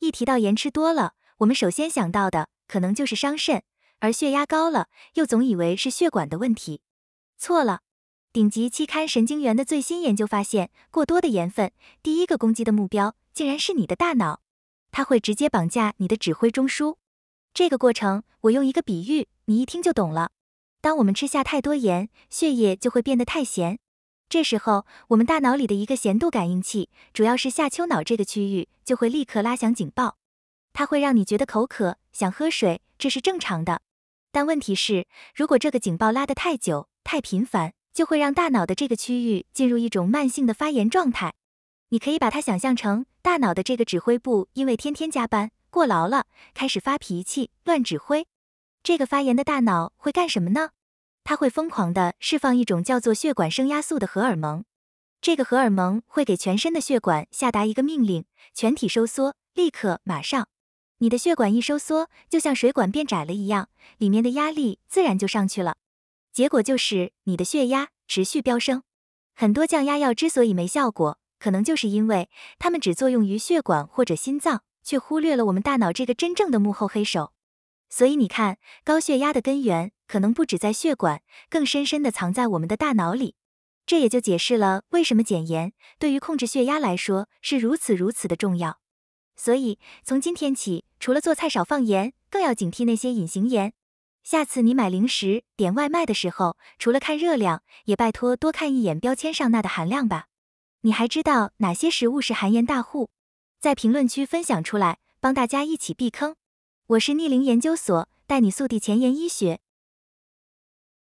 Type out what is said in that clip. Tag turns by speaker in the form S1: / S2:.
S1: 一提到盐吃多了，我们首先想到的可能就是伤肾，而血压高了又总以为是血管的问题。错了，顶级期刊《神经元》的最新研究发现，过多的盐分，第一个攻击的目标竟然是你的大脑，它会直接绑架你的指挥中枢。这个过程我用一个比喻，你一听就懂了。当我们吃下太多盐，血液就会变得太咸。这时候，我们大脑里的一个咸度感应器，主要是下丘脑这个区域，就会立刻拉响警报。它会让你觉得口渴，想喝水，这是正常的。但问题是，如果这个警报拉得太久、太频繁，就会让大脑的这个区域进入一种慢性的发炎状态。你可以把它想象成，大脑的这个指挥部因为天天加班、过劳了，开始发脾气、乱指挥。这个发炎的大脑会干什么呢？它会疯狂地释放一种叫做血管升压素的荷尔蒙，这个荷尔蒙会给全身的血管下达一个命令，全体收缩，立刻马上。你的血管一收缩，就像水管变窄了一样，里面的压力自然就上去了，结果就是你的血压持续飙升。很多降压药之所以没效果，可能就是因为它们只作用于血管或者心脏，却忽略了我们大脑这个真正的幕后黑手。所以你看，高血压的根源。可能不止在血管，更深深地藏在我们的大脑里，这也就解释了为什么减盐对于控制血压来说是如此如此的重要。所以从今天起，除了做菜少放盐，更要警惕那些隐形盐。下次你买零食、点外卖的时候，除了看热量，也拜托多看一眼标签上那的含量吧。你还知道哪些食物是含盐大户？在评论区分享出来，帮大家一起避坑。我是逆龄研究所，带你速递前沿医学。